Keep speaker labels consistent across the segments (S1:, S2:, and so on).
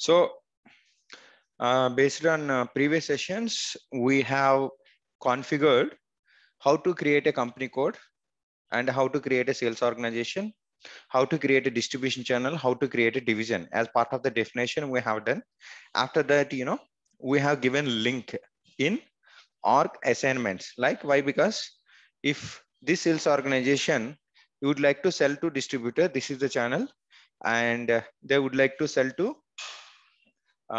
S1: So uh, based on uh, previous sessions, we have configured how to create a company code and how to create a sales organization, how to create a distribution channel, how to create a division as part of the definition we have done. After that, you know, we have given link in org assignments. Like why? Because if this sales organization you would like to sell to distributor, this is the channel and uh, they would like to sell to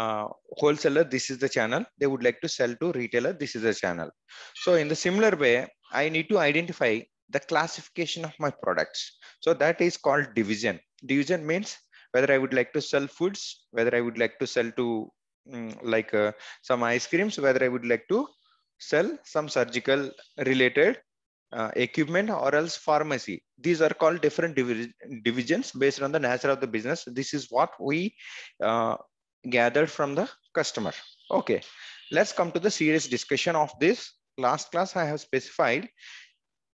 S1: uh, wholesaler this is the channel they would like to sell to retailer this is the channel so in the similar way i need to identify the classification of my products so that is called division division means whether i would like to sell foods whether i would like to sell to mm, like uh, some ice creams whether i would like to sell some surgical related uh, equipment or else pharmacy. These are called different divi divisions based on the nature of the business. This is what we uh, gathered from the customer. Okay, let's come to the serious discussion of this. Last class I have specified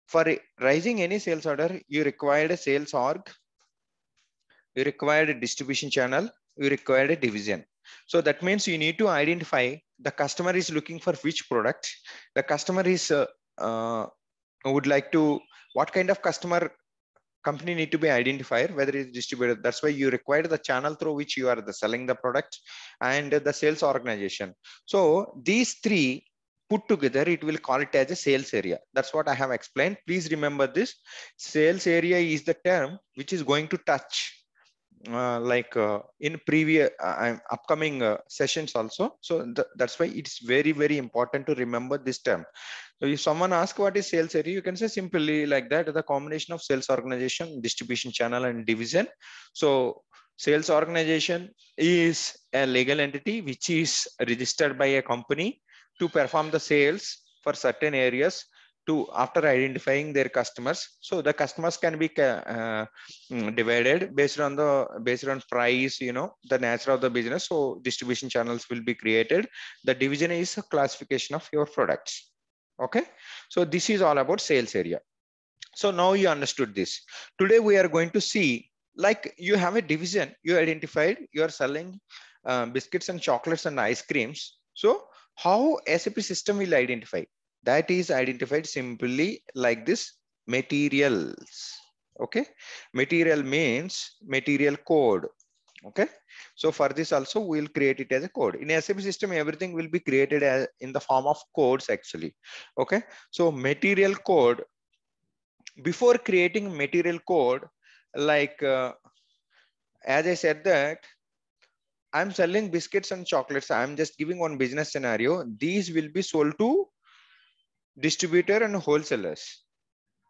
S1: for raising any sales order, you required a sales org, you required a distribution channel, you required a division. So that means you need to identify the customer is looking for which product, the customer is uh, uh, would like to, what kind of customer company need to be identifier whether it's distributed that's why you require the channel through which you are the selling the product and the sales organization so these three put together it will call it as a sales area that's what i have explained please remember this sales area is the term which is going to touch uh, like uh, in previous uh, upcoming uh, sessions also so th that's why it's very very important to remember this term so if someone asks what is sales area, you can say simply like that, the combination of sales organization, distribution channel and division. So sales organization is a legal entity which is registered by a company to perform the sales for certain areas to after identifying their customers so the customers can be uh, mm, divided based on the based on price you know the nature of the business so distribution channels will be created the division is a classification of your products Okay, so this is all about sales area. So now you understood this. Today we are going to see, like you have a division, you identified you are selling uh, biscuits and chocolates and ice creams. So how SAP system will identify? That is identified simply like this materials. Okay, material means material code okay so for this also we'll create it as a code in sap system everything will be created as in the form of codes actually okay so material code before creating material code like uh, as i said that i'm selling biscuits and chocolates i'm just giving one business scenario these will be sold to distributor and wholesalers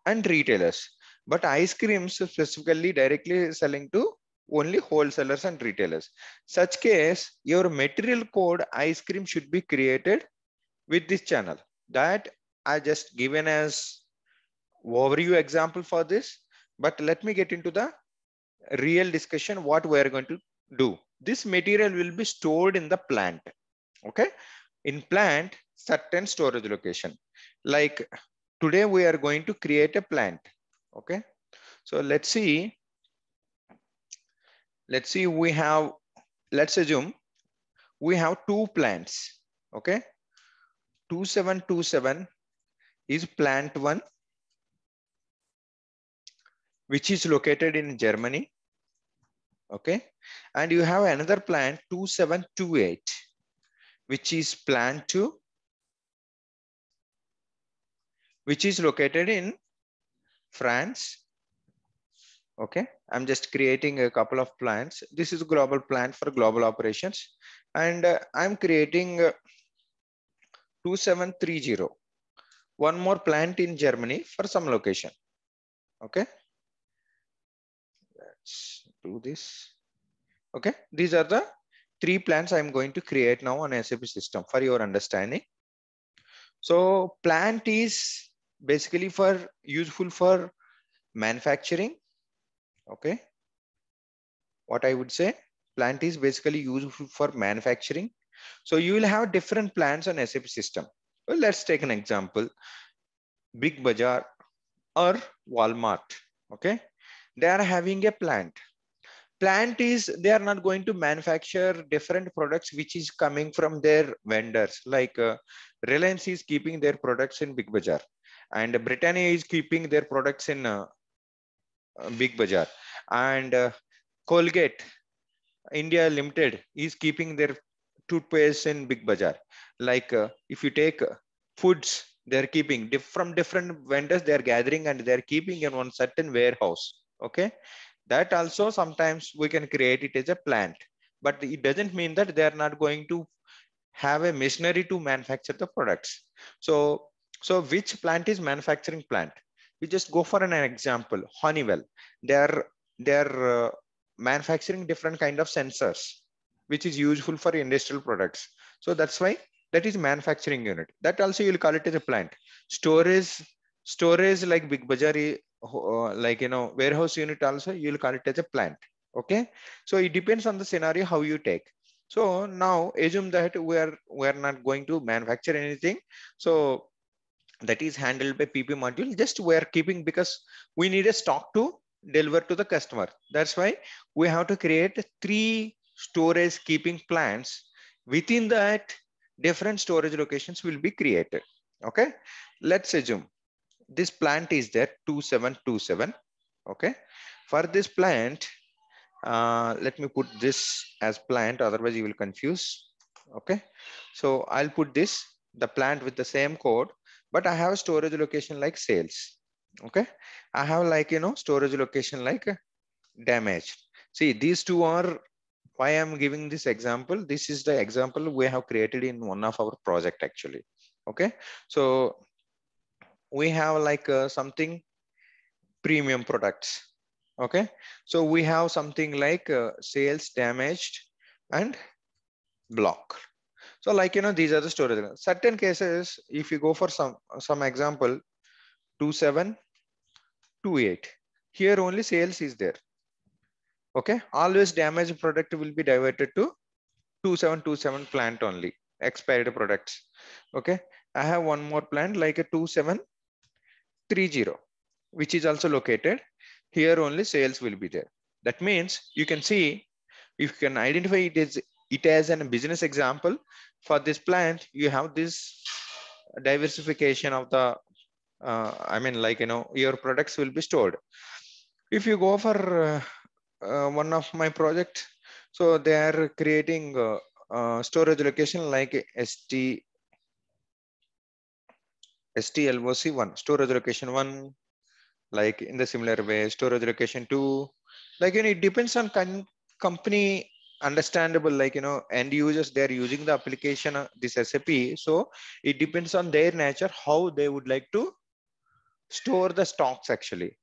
S1: and retailers but ice creams specifically directly selling to only wholesalers and retailers. Such case, your material code ice cream should be created with this channel. That I just given as overview example for this, but let me get into the real discussion what we are going to do. This material will be stored in the plant, okay? In plant, certain storage location. Like today we are going to create a plant, okay? So let's see let's see, we have, let's assume we have two plants, okay? 2727 is plant one, which is located in Germany, okay? And you have another plant 2728, which is plant two, which is located in France, okay? I'm just creating a couple of plants. This is global plant for global operations. And uh, I'm creating uh, 2730, one more plant in Germany for some location. Okay. Let's do this. Okay. These are the three plants I'm going to create now on SAP system for your understanding. So plant is basically for useful for manufacturing okay what i would say plant is basically used for manufacturing so you will have different plants on sap system well, let's take an example big bazaar or walmart okay they are having a plant plant is they are not going to manufacture different products which is coming from their vendors like uh, reliance is keeping their products in big bazaar and britannia is keeping their products in uh, uh, big bazaar and uh, colgate india limited is keeping their toothpaste in big bazaar like uh, if you take foods they're keeping from different vendors they're gathering and they're keeping in one certain warehouse okay that also sometimes we can create it as a plant but it doesn't mean that they are not going to have a machinery to manufacture the products so so which plant is manufacturing plant we just go for an, example honeywell they're they're uh, manufacturing different kind of sensors which is useful for industrial products so that's why that is manufacturing unit that also you'll call it as a plant storage storage like big bazaar uh, like you know warehouse unit also you'll call it as a plant okay so it depends on the scenario how you take so now assume that we are we are not going to manufacture anything so that is handled by PP module. Just we are keeping because we need a stock to deliver to the customer. That's why we have to create three storage keeping plants. Within that, different storage locations will be created. Okay, let's assume this plant is there 2727. Okay, for this plant, uh, let me put this as plant, otherwise you will confuse. Okay, so I'll put this the plant with the same code but I have a storage location like sales. Okay. I have like, you know, storage location like damage. See, these two are why I'm giving this example. This is the example we have created in one of our project actually. Okay. So we have like uh, something premium products. Okay. So we have something like uh, sales damaged and block. So like, you know, these are the storage. Certain cases, if you go for some, some example, 27, 28, here only sales is there. Okay, always damaged product will be diverted to 2727 plant only, expired products. Okay, I have one more plant like a 2730, which is also located. Here only sales will be there. That means you can see, if you can identify it as it as a business example, for this plant, you have this diversification of the, uh, I mean, like, you know, your products will be stored. If you go for uh, uh one of my project, so they are creating uh, uh, storage location like ST, STLOC1, storage location one, like in the similar way, storage location two, like, you know, it depends on company understandable like you know end users they're using the application uh, this sap so it depends on their nature how they would like to store the stocks actually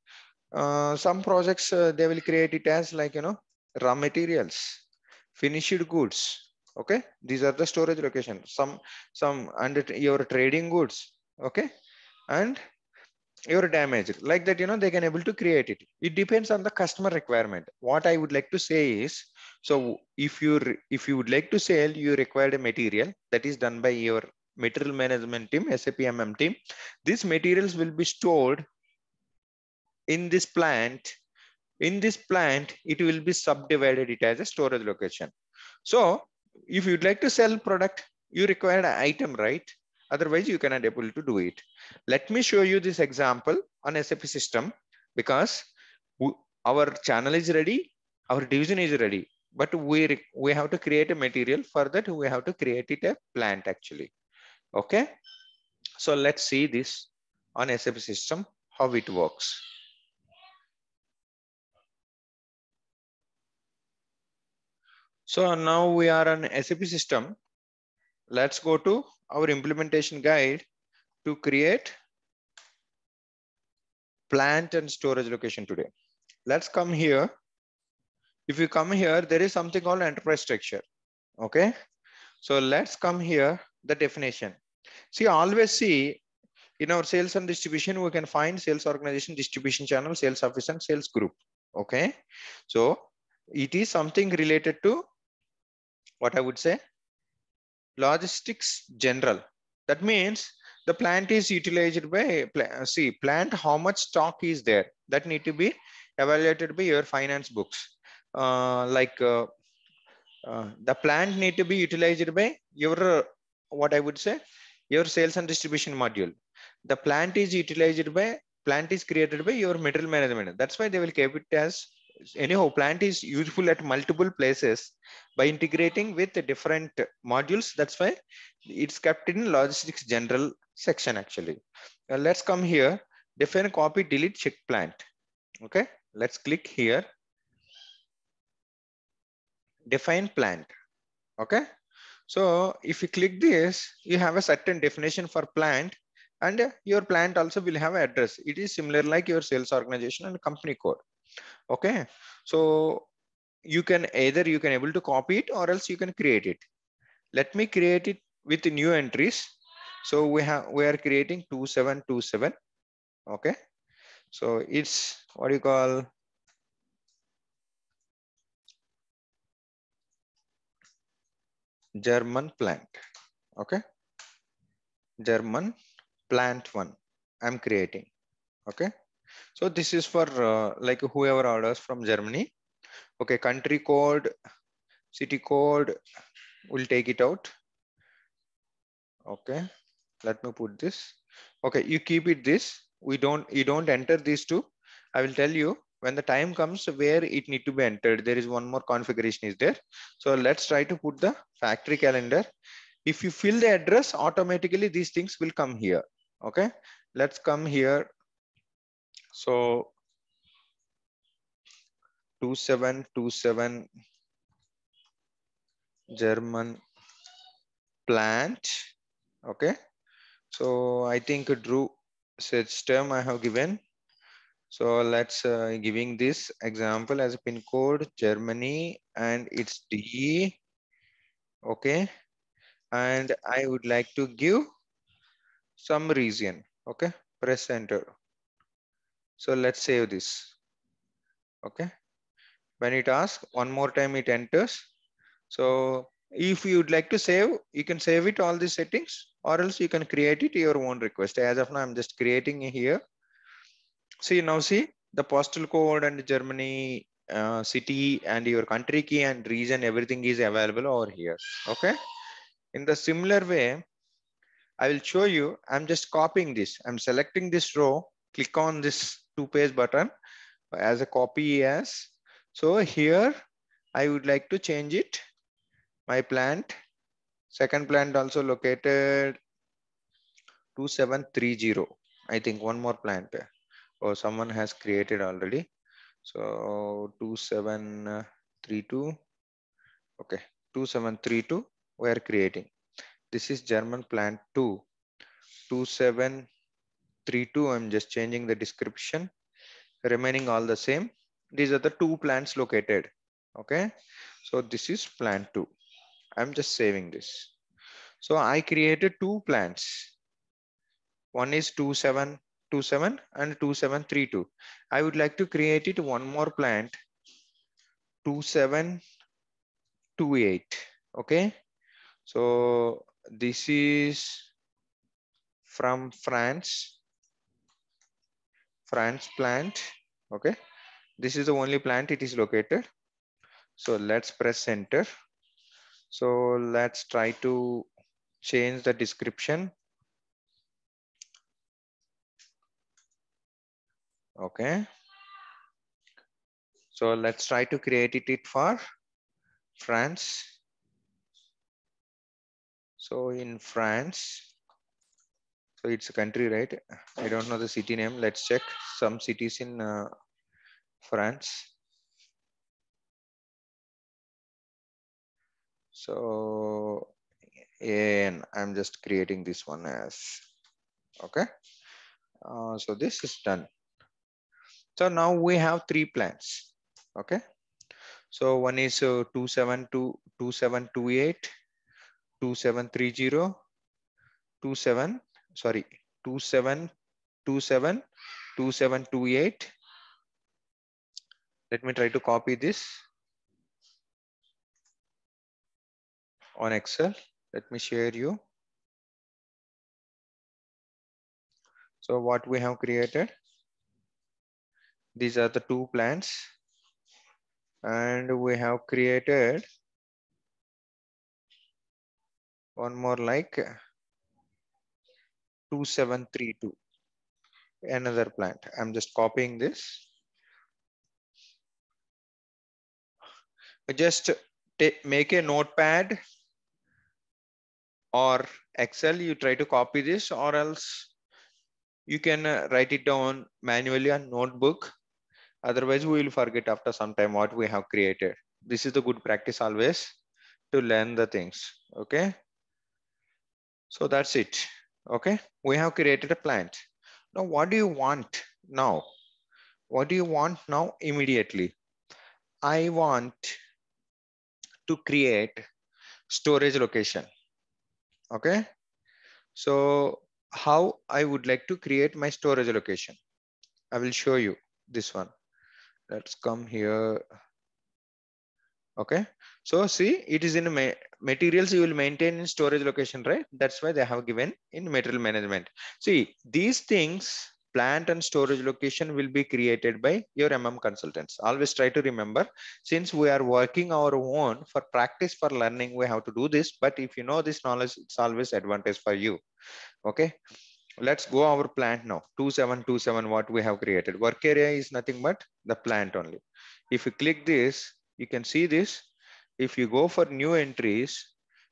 S1: uh, some projects uh, they will create it as like you know raw materials finished goods okay these are the storage location some some under your trading goods okay and your damage like that you know they can able to create it it depends on the customer requirement what i would like to say is so if you if you would like to sell, you require a material that is done by your material management team, SAP MM team. These materials will be stored in this plant. In this plant, it will be subdivided it as a storage location. So if you'd like to sell product, you require an item, right? Otherwise, you cannot able to do it. Let me show you this example on SAP system because our channel is ready, our division is ready but we, we have to create a material. For that, we have to create it a plant actually. Okay. So let's see this on SAP system, how it works. So now we are on SAP system. Let's go to our implementation guide to create plant and storage location today. Let's come here if you come here, there is something called enterprise structure. Okay. So let's come here, the definition. See, always see in our sales and distribution, we can find sales organization, distribution channel, sales office, and sales group. Okay. So it is something related to what I would say logistics general. That means the plant is utilized by, see, plant, how much stock is there that need to be evaluated by your finance books. Uh, like uh, uh, the plant need to be utilized by your what I would say your sales and distribution module. The plant is utilized by plant is created by your material management. That's why they will keep it as anyhow plant is useful at multiple places by integrating with the different modules. That's why it's kept in logistics general section actually. Now let's come here, define copy, delete, check plant. Okay, let's click here define plant. Okay. So if you click this, you have a certain definition for plant and your plant also will have address. It is similar like your sales organization and company code. Okay. So you can either you can able to copy it or else you can create it. Let me create it with new entries. So we have we are creating 2727. Okay. So it's what you call German plant. Okay. German plant one I'm creating. Okay. So this is for uh, like whoever orders from Germany. Okay. Country code, city code, we'll take it out. Okay. Let me put this. Okay. You keep it this. We don't, you don't enter these two. I will tell you when the time comes where it need to be entered, there is one more configuration is there. So let's try to put the factory calendar. If you fill the address, automatically these things will come here. Okay, let's come here. So 2727 German plant. Okay, so I think Drew says term I have given so let's uh, giving this example as a pin code, Germany, and it's DE, okay? And I would like to give some region, okay? Press enter. So let's save this, okay? When it asks, one more time it enters. So if you'd like to save, you can save it all the settings or else you can create it your own request. As of now, I'm just creating here see now see the postal code and Germany uh, city and your country key and region, everything is available over here. Okay. In the similar way, I will show you, I'm just copying this. I'm selecting this row, click on this two page button as a copy as. So here I would like to change it. My plant, second plant also located 2730. I think one more plant or someone has created already. So 2732, okay, 2732 we are creating. This is German plant 2, 2732, I'm just changing the description, remaining all the same. These are the two plants located, okay? So this is plant 2. I'm just saving this. So I created two plants. One is seven. 27 and 2732. I would like to create it one more plant 2728. Okay. So this is from France, France plant. Okay. This is the only plant it is located. So let's press enter. So let's try to change the description Okay. So let's try to create it for France. So in France, so it's a country, right? I don't know the city name. Let's check some cities in uh, France. So and I'm just creating this one as, okay. Uh, so this is done. So now we have three plans. Okay. So one is uh, 272, 2728, 2730, 27, sorry, 2727, 2728. Let me try to copy this on Excel. Let me share you. So what we have created. These are the two plans. And we have created one more like 2732, another plant. I'm just copying this. Just make a notepad or Excel, you try to copy this or else you can uh, write it down manually on notebook Otherwise, we will forget after some time what we have created. This is the good practice always to learn the things, okay? So that's it, okay? We have created a plant. Now, what do you want now? What do you want now immediately? I want to create storage location, okay? So how I would like to create my storage location. I will show you this one let's come here okay so see it is in materials you will maintain in storage location right that's why they have given in material management see these things plant and storage location will be created by your mm consultants always try to remember since we are working our own for practice for learning we have to do this but if you know this knowledge it's always advantage for you okay let's go our plant now 2727 what we have created work area is nothing but the plant only if you click this you can see this if you go for new entries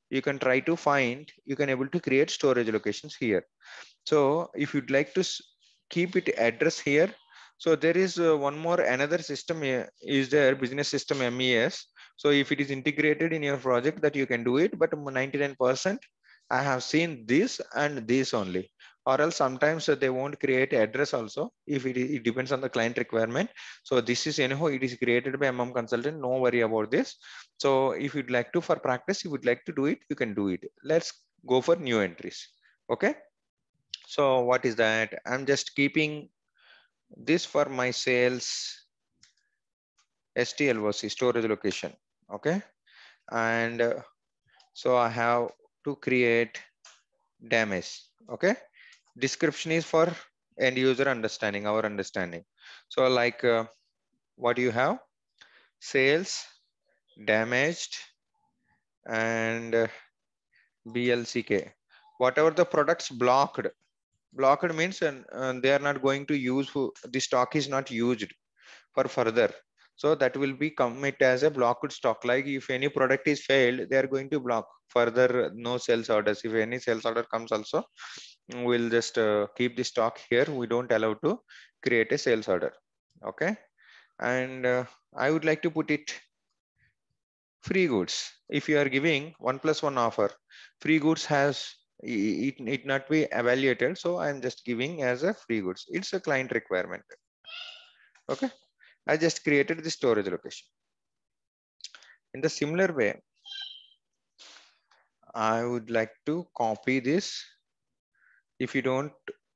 S1: you can try to find you can able to create storage locations here so if you'd like to keep it address here so there is uh, one more another system uh, Is there business system mes so if it is integrated in your project that you can do it but 99 percent I have seen this and this only or else sometimes they won't create address also if it, it depends on the client requirement so this is anyhow it is created by mm consultant no worry about this so if you'd like to for practice you would like to do it you can do it let's go for new entries okay so what is that i'm just keeping this for my sales stl versus storage location okay and uh, so i have to create damage okay description is for end user understanding, our understanding. So like uh, what do you have? Sales, damaged, and uh, BLCK. Whatever the products blocked, blocked means and, and they are not going to use, the stock is not used for further. So that will be commit as a blocked stock. Like if any product is failed, they are going to block further no sales orders. If any sales order comes also, we'll just uh, keep the stock here. We don't allow to create a sales order. Okay. And uh, I would like to put it free goods. If you are giving one plus one offer, free goods has it need not be evaluated. So I'm just giving as a free goods. It's a client requirement. Okay. I just created the storage location. In the similar way, I would like to copy this. If you don't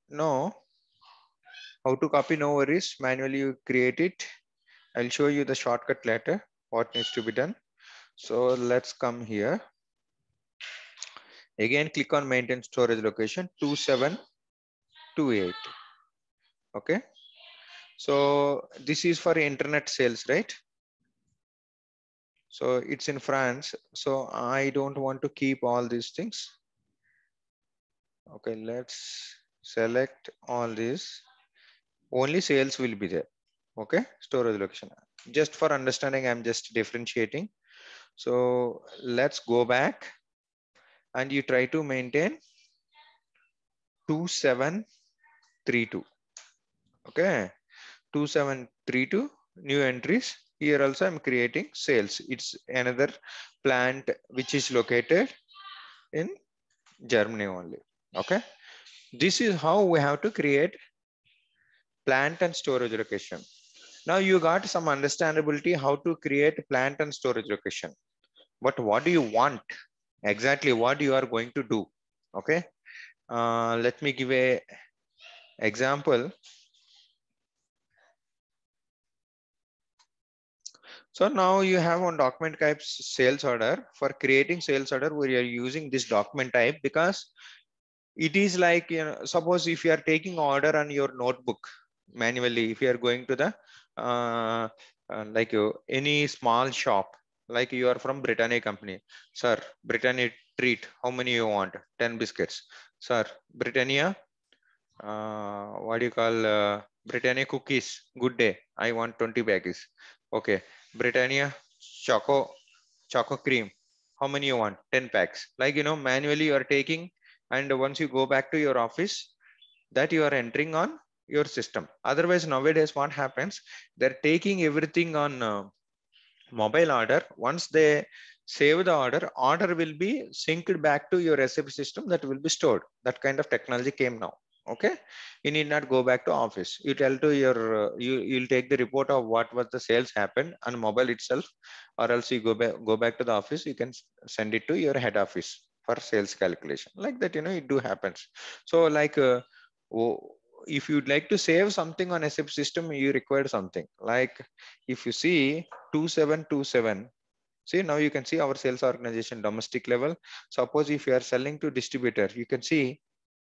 S1: know how to copy, no worries. Manually you create it. I'll show you the shortcut later, what needs to be done. So let's come here. Again, click on maintain storage location 2728. Okay. So this is for internet sales, right? So it's in France. So I don't want to keep all these things. Okay, let's select all these. Only sales will be there. Okay, storage location. Just for understanding, I'm just differentiating. So let's go back and you try to maintain 2732. Okay, 2732 new entries. Here also I'm creating sales. It's another plant which is located in Germany only. Okay. This is how we have to create plant and storage location. Now you got some understandability how to create plant and storage location. But what do you want? Exactly what you are going to do. Okay. Uh, let me give a example So now you have on document types sales order. For creating sales order, we are using this document type because it is like, you know, suppose if you are taking order on your notebook manually, if you are going to the, uh, uh, like you, uh, any small shop, like you are from Britannia company, sir, Britannia treat, how many you want? 10 biscuits. Sir, Britannia, uh, what do you call, uh, Britannia cookies, good day, I want 20 baggies. Okay, Britannia Choco Choco Cream. How many you want? 10 packs. Like, you know, manually you are taking and once you go back to your office, that you are entering on your system. Otherwise, nowadays what happens? They're taking everything on uh, mobile order. Once they save the order, order will be synced back to your SAP system that will be stored. That kind of technology came now okay you need not go back to office you tell to your uh, you you'll take the report of what was the sales happened on mobile itself or else you go back go back to the office you can send it to your head office for sales calculation like that you know it do happens so like uh, if you'd like to save something on sap system you require something like if you see 2727 see now you can see our sales organization domestic level suppose if you are selling to distributor you can see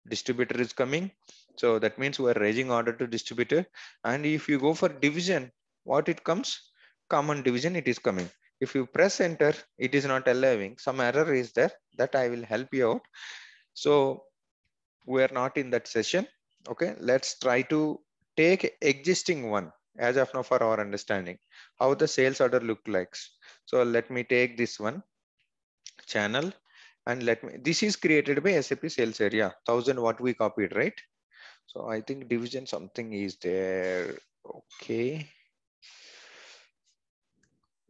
S1: distributor is coming. So that means we are raising order to distributor. And if you go for division, what it comes? Common division it is coming. If you press enter, it is not allowing. Some error is there that I will help you out. So we are not in that session. Okay, let's try to take existing one as of now for our understanding how the sales order look like so let me take this one channel and let me, this is created by SAP sales area, 1000 what we copied, right? So I think division something is there. Okay.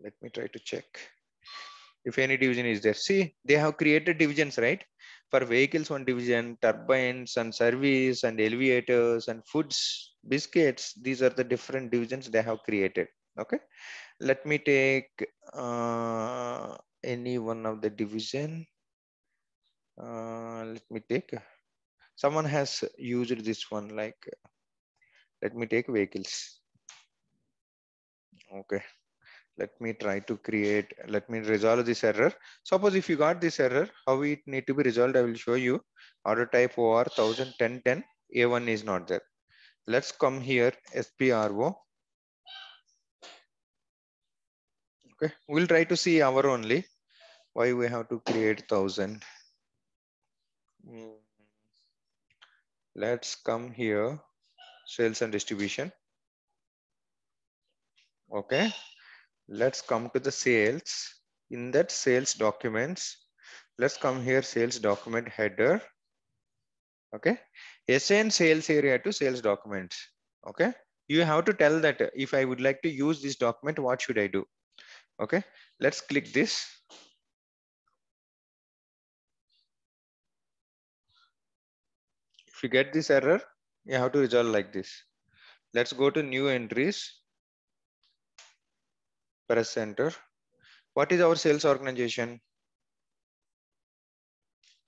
S1: Let me try to check if any division is there. See, they have created divisions, right? For vehicles, one division, turbines and service and elevators and foods, biscuits. These are the different divisions they have created. Okay. Let me take uh, any one of the division uh, let me take someone has used this one like let me take vehicles okay let me try to create let me resolve this error suppose if you got this error how it need to be resolved i will show you order type or 1000 10 10 a1 is not there let's come here spro okay we'll try to see our only why we have to create 1000 Hmm. let's come here, sales and distribution. Okay, let's come to the sales. In that sales documents, let's come here, sales document header. Okay, assign sales area to sales documents. Okay, you have to tell that if I would like to use this document, what should I do? Okay, let's click this If you get this error, you have to resolve like this. Let's go to new entries. Press enter. What is our sales organization?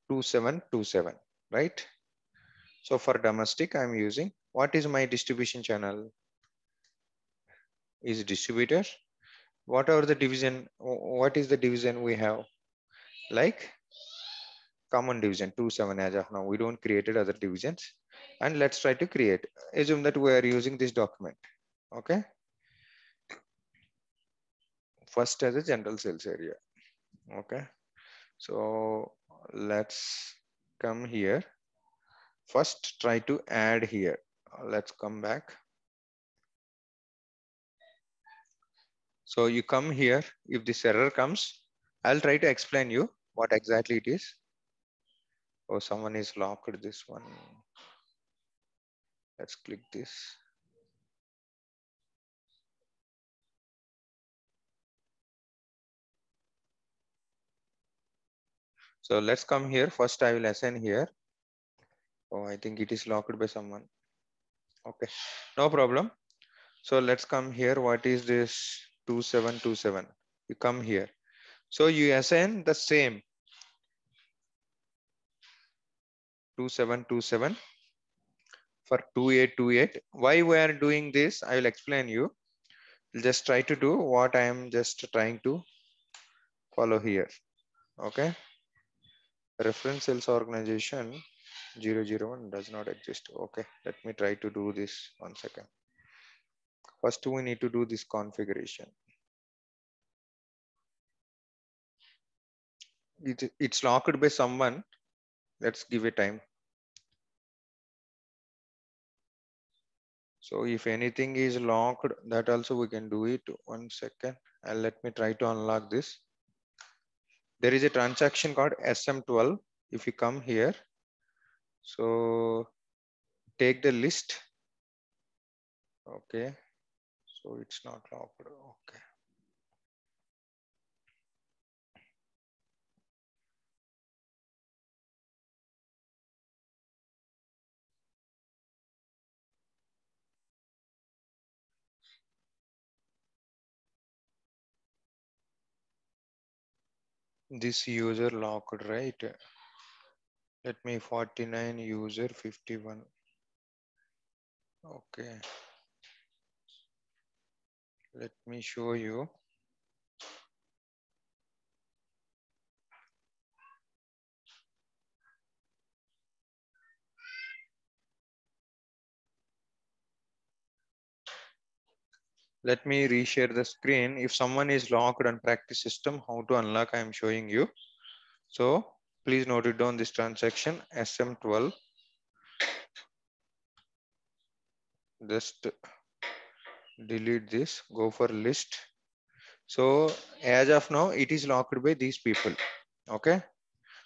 S1: 2727, right? So for domestic, I'm using, what is my distribution channel? Is distributor. What are the division? What is the division we have? Like common division 2 7 as of now we don't created other divisions and let's try to create assume that we are using this document okay first as a general sales area okay so let's come here first try to add here let's come back so you come here if this error comes i'll try to explain you what exactly it is Oh, someone is locked this one. Let's click this. So let's come here. First, I will assign here. Oh, I think it is locked by someone. Okay, no problem. So let's come here. What is this 2727? You come here. So you assign the same 2727 for 2828. Why we are doing this, I will explain you. Just try to do what I am just trying to follow here. Okay. Reference sales organization 001 does not exist. Okay, let me try to do this one second. First, we need to do this configuration. It, it's locked by someone. Let's give it time. So if anything is locked, that also we can do it. One second, and uh, let me try to unlock this. There is a transaction called SM12. If you come here, so take the list. Okay, so it's not locked. Okay. this user locked, right? Let me 49 user 51. Okay. Let me show you. Let me reshare the screen. If someone is locked on practice system, how to unlock, I am showing you. So please note it down this transaction SM12. Just delete this, go for list. So as of now, it is locked by these people. Okay.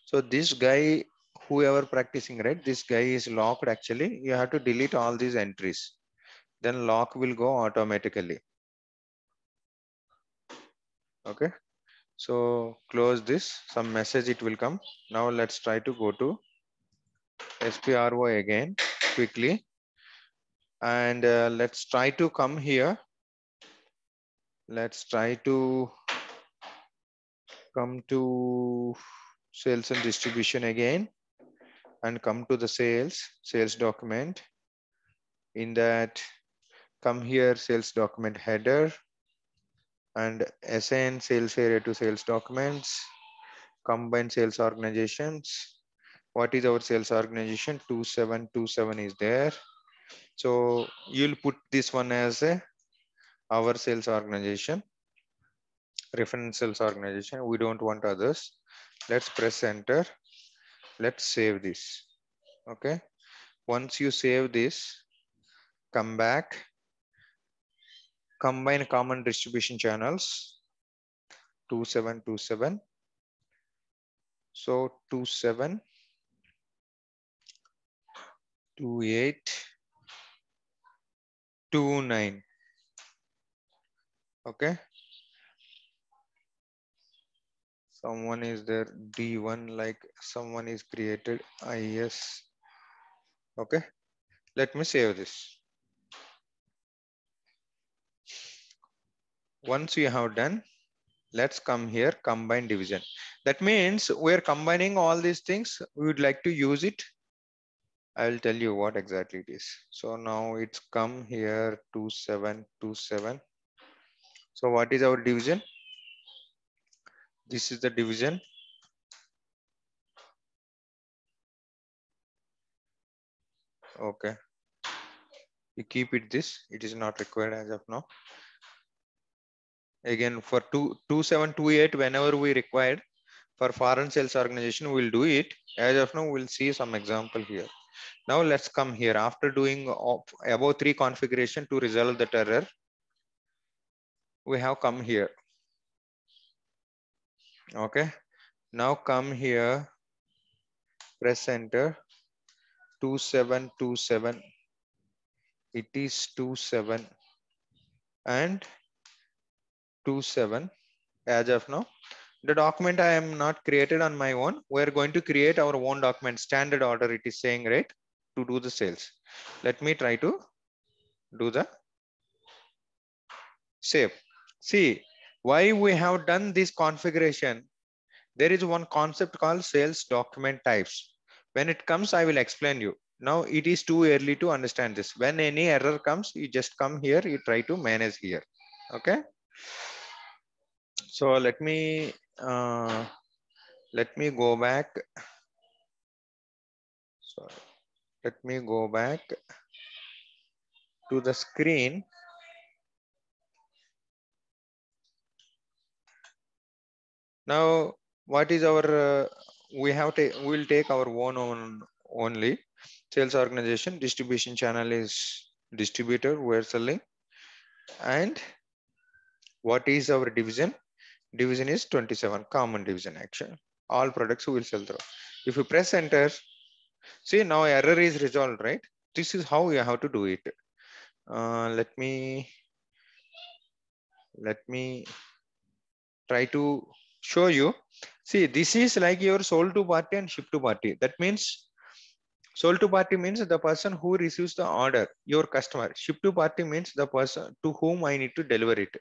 S1: So this guy, whoever practicing, right? This guy is locked actually. You have to delete all these entries then lock will go automatically. Okay. So close this, some message it will come. Now let's try to go to SPRO again quickly. And uh, let's try to come here. Let's try to come to sales and distribution again and come to the sales, sales document. In that come here sales document header and assign sales area to sales documents, combine sales organizations. What is our sales organization? 2727 is there. So you'll put this one as a our sales organization, reference sales organization. We don't want others. Let's press enter. Let's save this. Okay. Once you save this, come back combine common distribution channels 2727. So 27, 28, 29. Okay. Someone is there D1 like someone is created IS. Okay. Let me save this. once you have done, let's come here, combine division. That means we're combining all these things. We would like to use it. I'll tell you what exactly it is. So now it's come here to So what is our division? This is the division. Okay. You keep it this, it is not required as of now. Again, for two, 2728, whenever we required for foreign sales organization, we'll do it. As of now, we'll see some example here. Now let's come here. After doing above three configuration to resolve the error, we have come here. Okay. Now come here, press enter, 2727. It is 27 and 27 as of now. The document I am not created on my own. We're going to create our own document, standard order it is saying, right, to do the sales. Let me try to do the save. See, why we have done this configuration, there is one concept called sales document types. When it comes, I will explain you. Now it is too early to understand this. When any error comes, you just come here, you try to manage here, okay? So let me uh, let me go back. Sorry, let me go back to the screen. Now, what is our, uh, we have to, we'll take our own, own only sales organization, distribution channel is distributor, we're selling. And what is our division? Division is 27, common division action. All products will sell through. If you press enter, see now error is resolved, right? This is how you have to do it. Uh, let me, let me try to show you. See, this is like your sold to party and ship to party. That means sold to party means the person who receives the order, your customer. Ship to party means the person to whom I need to deliver it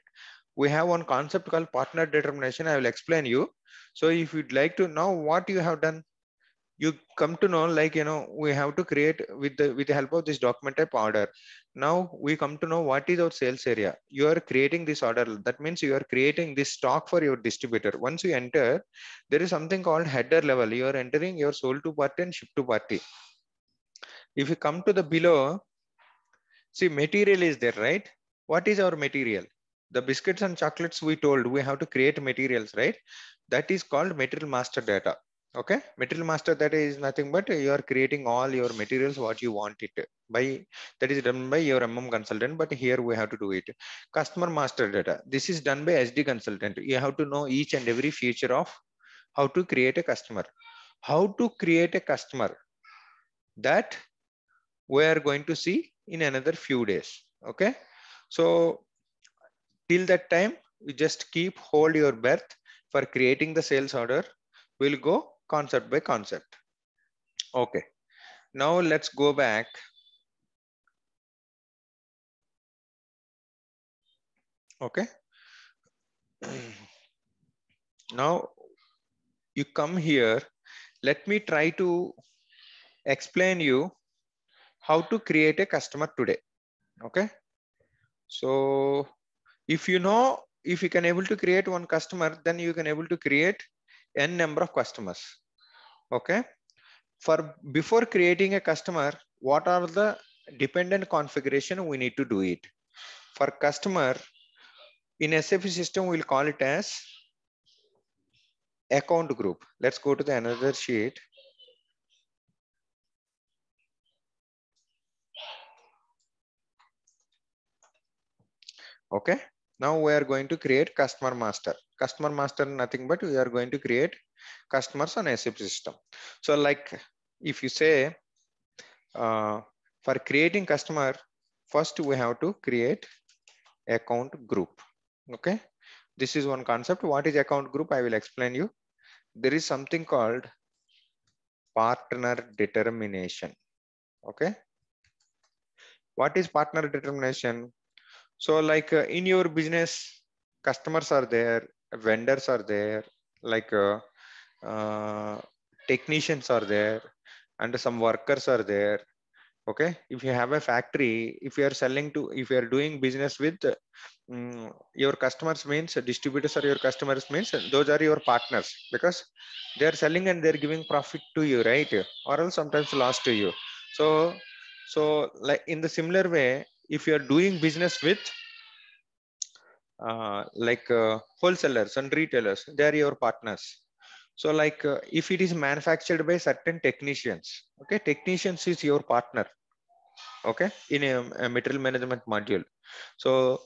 S1: we have one concept called partner determination. I will explain you. So if you'd like to know what you have done, you come to know like, you know, we have to create with the, with the help of this document type order. Now we come to know what is our sales area. You are creating this order. That means you are creating this stock for your distributor. Once you enter, there is something called header level. You are entering your sold to party and ship to party. If you come to the below, see material is there, right? What is our material? the biscuits and chocolates we told we have to create materials right that is called material master data okay material master data is nothing but you are creating all your materials what you want it by that is done by your mm consultant but here we have to do it customer master data this is done by sd consultant you have to know each and every feature of how to create a customer how to create a customer that we are going to see in another few days okay so Till that time, you just keep hold your breath for creating the sales order. We'll go concept by concept. Okay. Now let's go back. Okay. now you come here. Let me try to explain you how to create a customer today. Okay. So if you know, if you can able to create one customer, then you can able to create n number of customers. Okay. For before creating a customer, what are the dependent configuration we need to do it? For customer, in SAP system, we'll call it as account group. Let's go to the another sheet. Okay. Now we are going to create customer master. Customer master nothing but we are going to create customers on SAP system. So like if you say uh, for creating customer, first we have to create account group. Okay, this is one concept. What is account group? I will explain you. There is something called partner determination. Okay, what is partner determination? So like uh, in your business, customers are there, vendors are there, like uh, uh, technicians are there, and some workers are there. Okay, if you have a factory, if you are selling to, if you are doing business with um, your customers means distributors are your customers means those are your partners because they are selling and they're giving profit to you, right? Or else sometimes loss to you. So so like in the similar way if you are doing business with uh, like uh, wholesalers and retailers, they are your partners. So like uh, if it is manufactured by certain technicians, okay, technicians is your partner, okay, in a, a material management module. So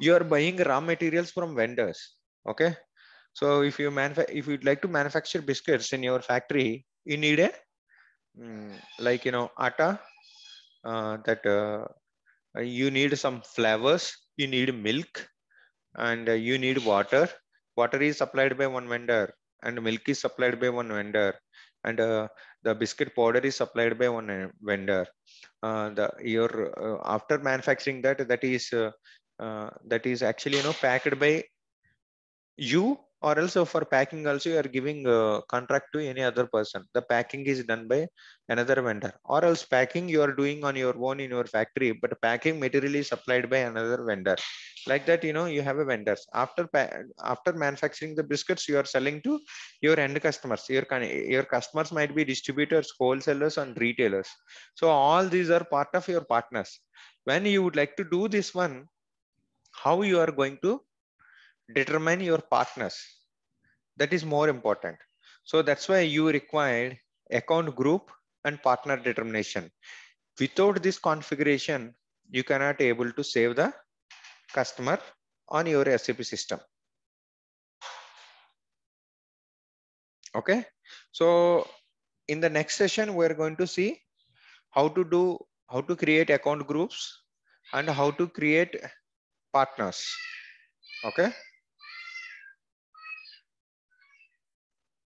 S1: you are buying raw materials from vendors, okay. So if you if you'd like to manufacture biscuits in your factory, you need a mm, like you know atta uh, that uh, uh, you need some flowers, you need milk, and uh, you need water. Water is supplied by one vendor, and milk is supplied by one vendor, and uh, the biscuit powder is supplied by one uh, vendor. Uh, the your uh, after manufacturing that that is that is actually you know packed by you or also for packing also you are giving uh, contract to any other person the packing is done by another vendor or else packing you are doing on your own in your factory but packing material is supplied by another vendor like that you know you have a vendors after after manufacturing the biscuits you are selling to your end customers your your customers might be distributors wholesalers and retailers so all these are part of your partners when you would like to do this one how you are going to determine your partners. That is more important. So that's why you required account group and partner determination. Without this configuration, you cannot able to save the customer on your SAP system. Okay, so in the next session, we're going to see how to do, how to create account groups and how to create partners. Okay.